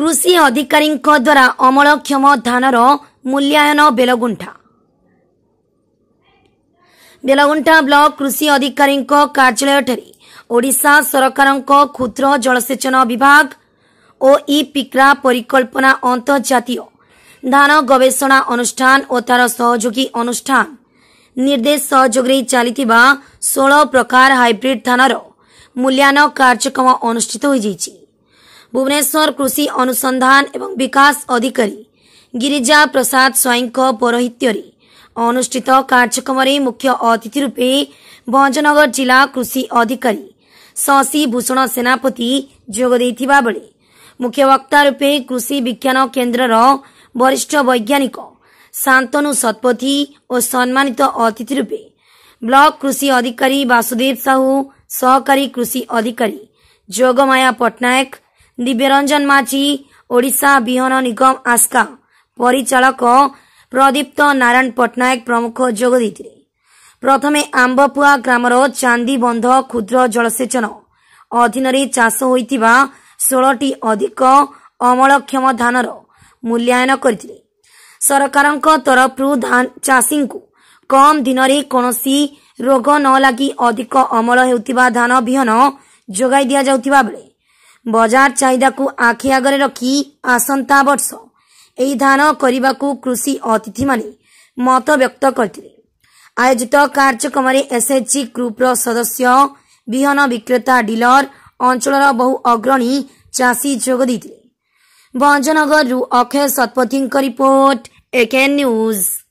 କୃଷି ଅଧିକାରୀଙ୍କ ଦ୍ୱାରା ଅମଳକ୍ଷମ ଧାନର ମୂଲ୍ୟାୟନ ବେଲଗୁଣ୍ଠା ବେଲଗୁଣ୍ଠା ବ୍ଲକ କୃଷି ଅଧିକାରୀଙ୍କ କାର୍ଯ୍ୟାଳୟଠାରେ ଓଡ଼ିଶା ସରକାରଙ୍କ କ୍ଷୁଦ୍ର ଜଳସେଚନ ବିଭାଗ ଓ ଇ ପିକ୍ରା ପରିକଳ୍ପନା ଅନ୍ତର୍ଜାତୀୟ ଧାନ ଗବେଷଣା ଅନୁଷ୍ଠାନ ଓ ତା'ର ସହଯୋଗୀ ଅନୁଷ୍ଠାନ ନିର୍ଦ୍ଦେଶ ସହଯୋଗରେ ଚାଲିଥିବା ଷୋହଳ ପ୍ରକାର ହାଇବ୍ରିଡ୍ ଧାନର ମୂଲ୍ୟାୟନ କାର୍ଯ୍ୟକ୍ରମ ଅନୁଷ୍ଠିତ ହୋଇଯାଇଛି ভুবনেশ্বর কৃষি অনুসন্ধান এবং বিকাশ অধিকারী গিরিজা প্রসাদ ସ୍ୱାଇଁଙ୍କ ପୌରହିତ୍ୟରେ ଅନୁଷ୍ଠିତ କାର୍ଯ୍ୟକ୍ରମରେ ମୁଖ୍ୟ ଅତିଥି ରୂପେ ଭଞ୍ଜନଗର ଜିଲ୍ଲା କୃଷି ଅଧିକାରୀ ଶଶି ଭୂଷଣ ସେନାପତି ଯୋଗ ଦେଇଥିବା ବେଳେ ମୁଖ୍ୟ ବକ୍ତା ରୂପେ କୃଷି ବିଜ୍ଞାନ କେନ୍ଦ୍ରର ବରିଷ୍ଠ ବୈଜ୍ଞାନିକ ଶାନ୍ତନୁ ଶତପଥୀ ଓ ସମ୍ମାନିତ ଅତିଥି ରୂପେ ବ୍ଲକ କୃଷି ଅଧିକାରୀ ବାସୁଦେବ ସାହୁ ସହକାରୀ କୃଷି ଅଧିକାରୀ ଯୋଗମାୟା ପଟ୍ଟନାୟକ ଦିବ୍ୟରଞ୍ଜନ ମାଝି ଓଡ଼ିଶା ବିହନ ନିଗମ ଆସ୍କା ପରିଚାଳକ ପ୍ରଦୀପ୍ତ ନାରାୟଣ ପଟ୍ଟନାୟକ ପ୍ରମୁଖ ଯୋଗ ଦେଇଥିଲେ ପ୍ରଥମେ ଆମ୍ବପୁଆ ଗ୍ରାମର ଚାନ୍ଦିବନ୍ଧ କ୍ଷୁଦ୍ର ଜଳସେଚନ ଅଧୀନରେ ଚାଷ ହୋଇଥିବା ଷୋହଳଟି ଅଧିକ ଅମଳକ୍ଷମ ଧାନର ମୂଲ୍ୟାୟନ କରିଥିଲେ ସରକାରଙ୍କ ତରଫରୁ ଚାଷୀଙ୍କୁ କମ୍ ଦିନରେ କୌଣସି ରୋଗ ନ ଲାଗି ଅଧିକ ଅମଳ ହେଉଥିବା ଧାନ ବିହନ ଯୋଗାଇ ଦିଆଯାଉଥିବା ବେଳେ ବଜାର ଚାହିଦାକୁ ଆଖି ଆଗରେ ରଖି ଆସନ୍ତା ବର୍ଷ ଏହି ଧାନ କରିବାକୁ କୃଷି ଅତିଥିମାନେ ମତବ୍ୟକ୍ତ କରିଥିଲେ ଆୟୋଜିତ କାର୍ଯ୍ୟକ୍ରମରେ ଏସ୍ଏଚ୍ଜି ଗ୍ରୁପ୍ର ସଦସ୍ୟ ବିହନ ବିକ୍ରେତା ଡିଲର ଅଞ୍ଚଳର ବହୁ ଅଗ୍ରଣୀ ଚାଷୀ ଯୋଗ ଦେଇଥିଲେ ଭଞ୍ଜନଗରରୁ ଅକ୍ଷୟ ଶତପଥୀଙ୍କ ରିପୋର୍ଟ ଏକେ ନ୍ୟୁଜ୍